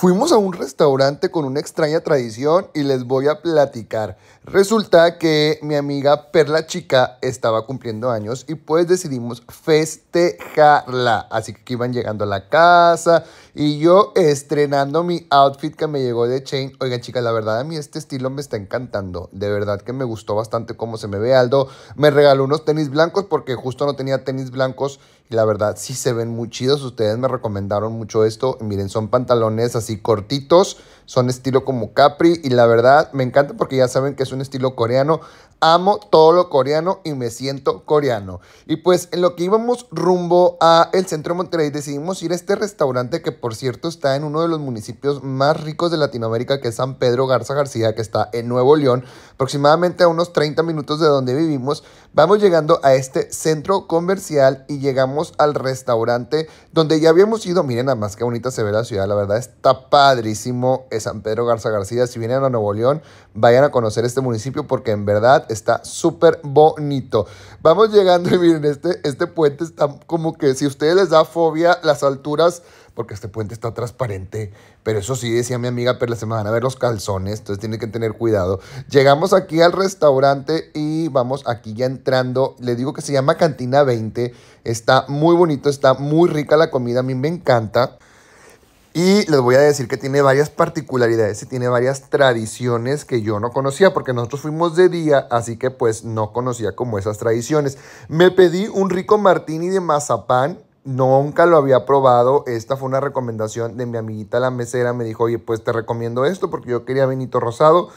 Fuimos a un restaurante con una extraña tradición y les voy a platicar. Resulta que mi amiga Perla Chica estaba cumpliendo años y pues decidimos festejarla. Así que iban llegando a la casa y yo estrenando mi outfit que me llegó de Chain. Oigan chicas, la verdad a mí este estilo me está encantando. De verdad que me gustó bastante cómo se me ve Aldo. Me regaló unos tenis blancos porque justo no tenía tenis blancos la verdad, sí se ven muy chidos. Ustedes me recomendaron mucho esto. miren, son pantalones así cortitos. Son estilo como Capri. Y la verdad, me encanta porque ya saben que es un estilo coreano. Amo todo lo coreano y me siento coreano. Y pues en lo que íbamos rumbo a el centro de Monterrey, decidimos ir a este restaurante que por cierto está en uno de los municipios más ricos de Latinoamérica, que es San Pedro Garza García, que está en Nuevo León, aproximadamente a unos 30 minutos de donde vivimos. Vamos llegando a este centro comercial y llegamos al restaurante donde ya habíamos ido. Miren, nada más que bonita se ve la ciudad, la verdad está padrísimo es San Pedro Garza García. Si vienen a Nuevo León, vayan a conocer este municipio porque en verdad está súper bonito. Vamos llegando y miren, este, este puente está como que si a ustedes les da fobia las alturas, porque este puente está transparente. Pero eso sí, decía mi amiga Perla, se me van a ver los calzones, entonces tiene que tener cuidado. Llegamos aquí al restaurante y vamos aquí ya entrando. Le digo que se llama Cantina 20. Está muy bonito, está muy rica la comida, a mí me encanta. Y les voy a decir que tiene varias particularidades y tiene varias tradiciones que yo no conocía, porque nosotros fuimos de día, así que pues no conocía como esas tradiciones. Me pedí un rico martini de mazapán Nunca lo había probado. Esta fue una recomendación de mi amiguita la mesera. Me dijo, oye, pues te recomiendo esto porque yo quería vinito Rosado.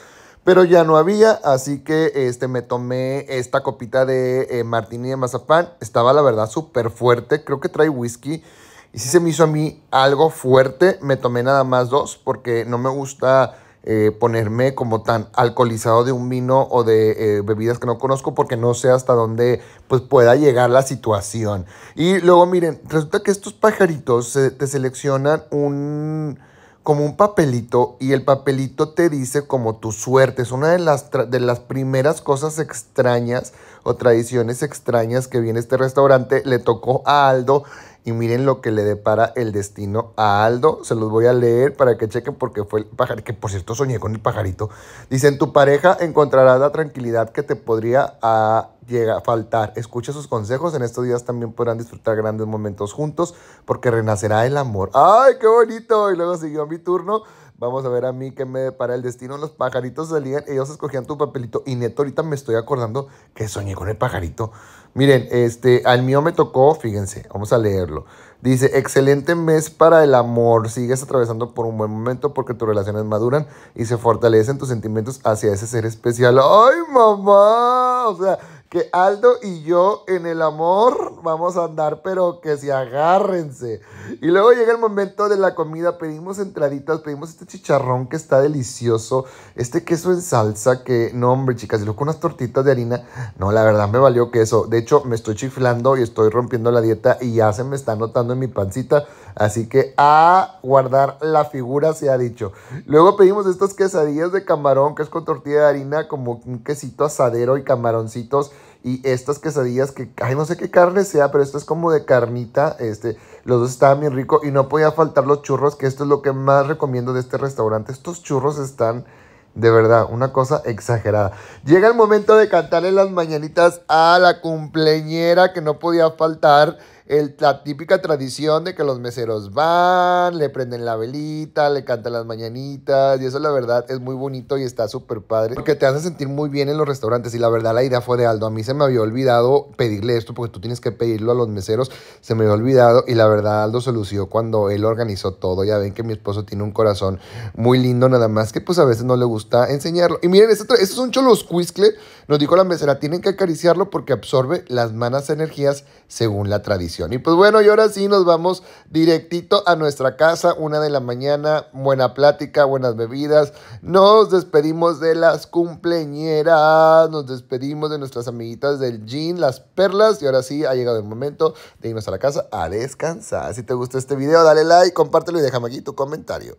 Pero ya no había, así que este, me tomé esta copita de eh, martini de mazapán. Estaba la verdad súper fuerte. Creo que trae whisky. Y si se me hizo a mí algo fuerte. Me tomé nada más dos porque no me gusta eh, ponerme como tan alcoholizado de un vino o de eh, bebidas que no conozco porque no sé hasta dónde pues pueda llegar la situación. Y luego miren, resulta que estos pajaritos te seleccionan un como un papelito y el papelito te dice como tu suerte. Es una de las, de las primeras cosas extrañas o tradiciones extrañas que viene este restaurante. Le tocó a Aldo y miren lo que le depara el destino a Aldo. Se los voy a leer para que chequen porque fue el pajarito, que por cierto soñé con el pajarito. Dicen, tu pareja encontrará la tranquilidad que te podría ah, a, faltar. Escucha sus consejos, en estos días también podrán disfrutar grandes momentos juntos porque renacerá el amor. ¡Ay, qué bonito! Y luego siguió mi turno. Vamos a ver a mí ¿qué me para el destino. Los pajaritos salían, ellos escogían tu papelito. Y neto, ahorita me estoy acordando que soñé con el pajarito. Miren, este, al mío me tocó, fíjense, vamos a leerlo. Dice, excelente mes para el amor. Sigues atravesando por un buen momento porque tus relaciones maduran y se fortalecen tus sentimientos hacia ese ser especial. ¡Ay, mamá! O sea, que Aldo y yo en el amor vamos a andar, pero que se agárrense. Y luego llega el momento de la comida, pedimos entraditas, pedimos este chicharrón que está delicioso, este queso en salsa que, no hombre chicas, y luego con unas tortitas de harina, no, la verdad me valió queso. De hecho, me estoy chiflando y estoy rompiendo la dieta y ya se me está notando en mi pancita, así que a guardar la figura se ha dicho. Luego pedimos estas quesadillas de camarón, que es con tortilla de harina, como un quesito asadero y camaroncitos y estas quesadillas que, ay, no sé qué carne sea, pero esto es como de carnita, este, los dos estaban bien ricos y no podía faltar los churros, que esto es lo que más recomiendo de este restaurante. Estos churros están... De verdad, una cosa exagerada. Llega el momento de cantarle las mañanitas a la cumpleñera que no podía faltar la típica tradición de que los meseros van, le prenden la velita, le cantan las mañanitas y eso la verdad es muy bonito y está súper padre porque te hace sentir muy bien en los restaurantes y la verdad la idea fue de Aldo. A mí se me había olvidado pedirle esto porque tú tienes que pedirlo a los meseros, se me había olvidado y la verdad Aldo se lució cuando él organizó todo. Ya ven que mi esposo tiene un corazón muy lindo, nada más que pues a veces no le gusta enseñarlo. Y miren, eso es un choloscuiscle, nos dijo la mesera, tienen que acariciarlo porque absorbe las malas energías según la tradición. Y pues bueno, y ahora sí nos vamos directito a nuestra casa, una de la mañana, buena plática, buenas bebidas. Nos despedimos de las cumpleañeras, nos despedimos de nuestras amiguitas del jean, las perlas. Y ahora sí ha llegado el momento de irnos a la casa a descansar. Si te gustó este video, dale like, compártelo y déjame aquí tu comentario.